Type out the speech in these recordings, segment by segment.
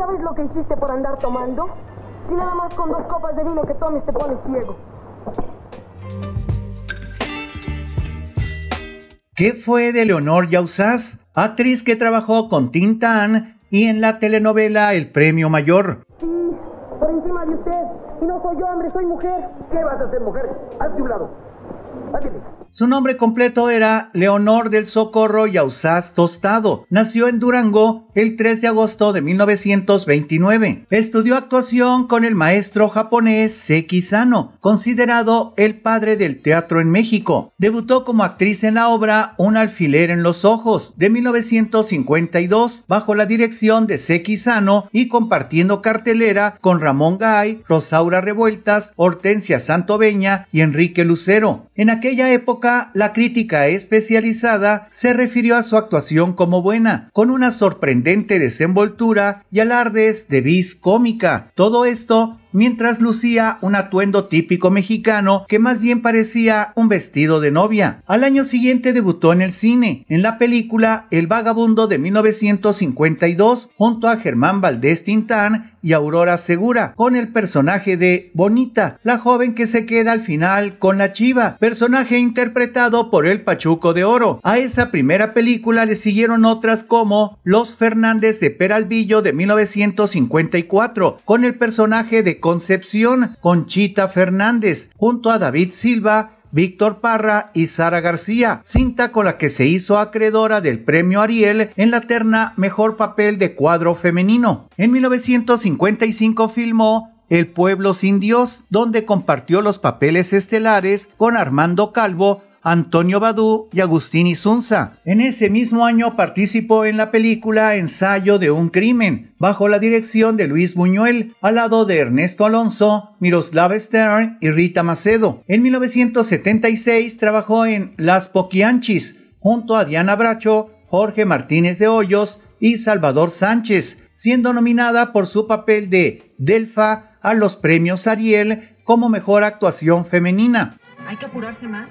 ¿Sabes lo que hiciste por andar tomando? Si nada más con dos copas de vino que tomes te pones ciego. ¿Qué fue de Leonor Yausas? actriz que trabajó con Tintán y en la telenovela El Premio Mayor? Sí, por encima de usted. Y no soy yo, hombre, soy mujer. ¿Qué vas a hacer, mujer? Hazte un lado. Su nombre completo era Leonor del Socorro Yausas Tostado. Nació en Durango el 3 de agosto de 1929. Estudió actuación con el maestro japonés Seki Sano, considerado el padre del teatro en México. Debutó como actriz en la obra Un alfiler en los ojos de 1952 bajo la dirección de Seki Sano y compartiendo cartelera con Ramón Gay, Rosaura Revueltas, Hortensia Santoveña y Enrique Lucero. En aquella época, la crítica especializada se refirió a su actuación como buena, con una sorprendente desenvoltura y alardes de vis cómica. Todo esto mientras lucía un atuendo típico mexicano que más bien parecía un vestido de novia. Al año siguiente debutó en el cine, en la película El Vagabundo de 1952, junto a Germán Valdés Tintán y Aurora Segura, con el personaje de Bonita, la joven que se queda al final con la chiva, personaje interpretado por el Pachuco de Oro. A esa primera película le siguieron otras como Los Fernández de Peralvillo de 1954, con el personaje de Concepción, Conchita Fernández, junto a David Silva, Víctor Parra y Sara García, cinta con la que se hizo acreedora del premio Ariel en la terna Mejor Papel de Cuadro Femenino. En 1955 filmó El Pueblo sin Dios, donde compartió los papeles estelares con Armando Calvo Antonio Badú y Agustín Isunza. En ese mismo año participó en la película Ensayo de un crimen, bajo la dirección de Luis Buñuel, al lado de Ernesto Alonso, Miroslav Stern y Rita Macedo. En 1976 trabajó en Las Poquianchis, junto a Diana Bracho, Jorge Martínez de Hoyos y Salvador Sánchez, siendo nominada por su papel de Delfa a los premios Ariel como mejor actuación femenina. Hay que apurarse más.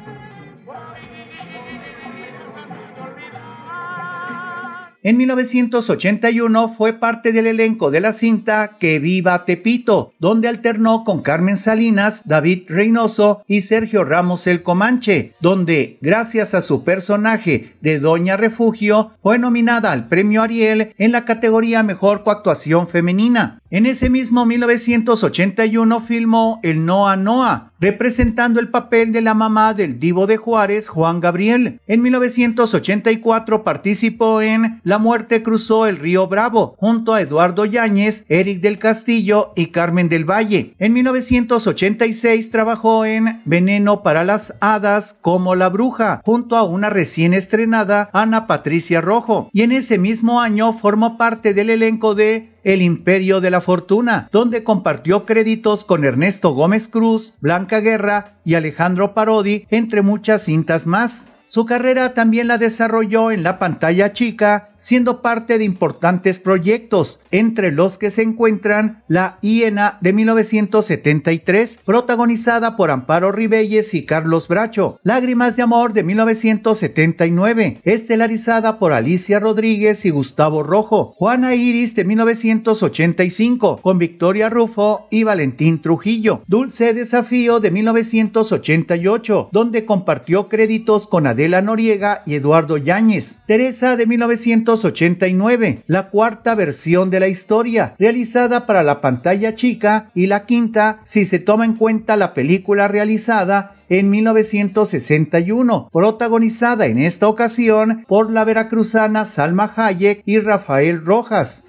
En 1981 fue parte del elenco de la cinta Que Viva Tepito, donde alternó con Carmen Salinas, David Reynoso y Sergio Ramos el Comanche, donde, gracias a su personaje de Doña Refugio, fue nominada al premio Ariel en la categoría Mejor Coactuación Femenina. En ese mismo 1981 filmó El Noa Noa, representando el papel de la mamá del divo de Juárez, Juan Gabriel. En 1984 participó en La muerte cruzó el río Bravo, junto a Eduardo Yáñez, Eric del Castillo y Carmen del Valle. En 1986 trabajó en Veneno para las Hadas como la bruja, junto a una recién estrenada Ana Patricia Rojo. Y en ese mismo año formó parte del elenco de el Imperio de la Fortuna, donde compartió créditos con Ernesto Gómez Cruz, Blanca Guerra y Alejandro Parodi, entre muchas cintas más. Su carrera también la desarrolló en la pantalla chica siendo parte de importantes proyectos, entre los que se encuentran la IENA de 1973, protagonizada por Amparo Ribelles y Carlos Bracho, Lágrimas de Amor de 1979, estelarizada por Alicia Rodríguez y Gustavo Rojo, Juana Iris de 1985, con Victoria Rufo y Valentín Trujillo, Dulce Desafío de 1988, donde compartió créditos con Adela Noriega y Eduardo Yáñez, Teresa de 1988, 1989, la cuarta versión de la historia, realizada para la pantalla chica y la quinta si se toma en cuenta la película realizada en 1961, protagonizada en esta ocasión por la veracruzana Salma Hayek y Rafael Rojas.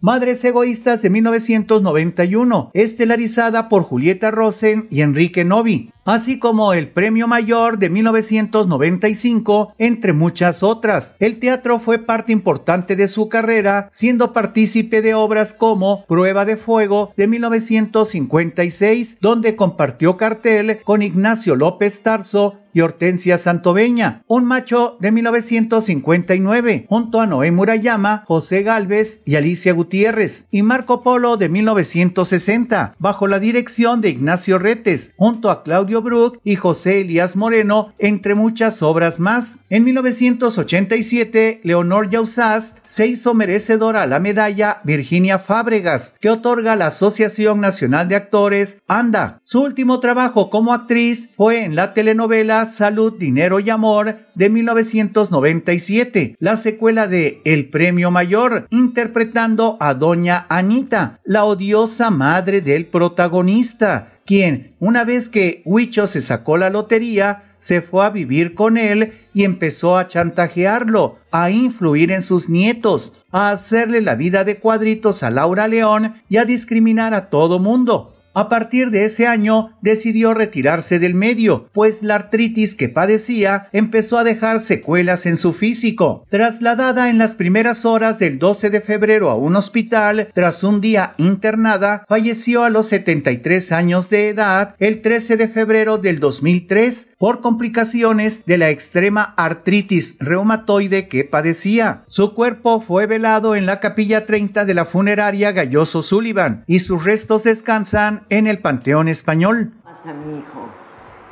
Madres Egoístas de 1991, estelarizada por Julieta Rosen y Enrique Novi así como el Premio Mayor de 1995, entre muchas otras. El teatro fue parte importante de su carrera, siendo partícipe de obras como Prueba de Fuego de 1956, donde compartió cartel con Ignacio López Tarso y Hortensia Santoveña, Un Macho de 1959, junto a Noé Murayama, José Galvez y Alicia Gutiérrez, y Marco Polo de 1960, bajo la dirección de Ignacio Retes, junto a Claudio Brooke y José Elías Moreno, entre muchas obras más. En 1987, Leonor Yauzás se hizo merecedora la medalla Virginia Fábregas, que otorga la Asociación Nacional de Actores ANDA. Su último trabajo como actriz fue en la telenovela Salud, Dinero y Amor de 1997, la secuela de El Premio Mayor, interpretando a Doña Anita, la odiosa madre del protagonista quien, una vez que Huicho se sacó la lotería, se fue a vivir con él y empezó a chantajearlo, a influir en sus nietos, a hacerle la vida de cuadritos a Laura León y a discriminar a todo mundo. A partir de ese año decidió retirarse del medio, pues la artritis que padecía empezó a dejar secuelas en su físico. Trasladada en las primeras horas del 12 de febrero a un hospital, tras un día internada, falleció a los 73 años de edad el 13 de febrero del 2003 por complicaciones de la extrema artritis reumatoide que padecía. Su cuerpo fue velado en la capilla 30 de la funeraria Galloso Sullivan y sus restos descansan en el Panteón Español.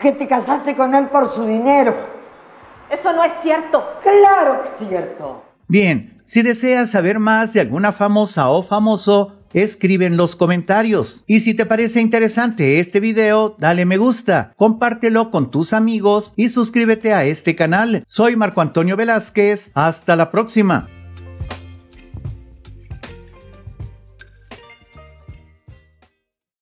que te casaste con él por su dinero. Eso no es cierto. Claro que es cierto. Bien, si deseas saber más de alguna famosa o famoso, escribe en los comentarios. Y si te parece interesante este video, dale me gusta, compártelo con tus amigos y suscríbete a este canal. Soy Marco Antonio Velázquez, hasta la próxima.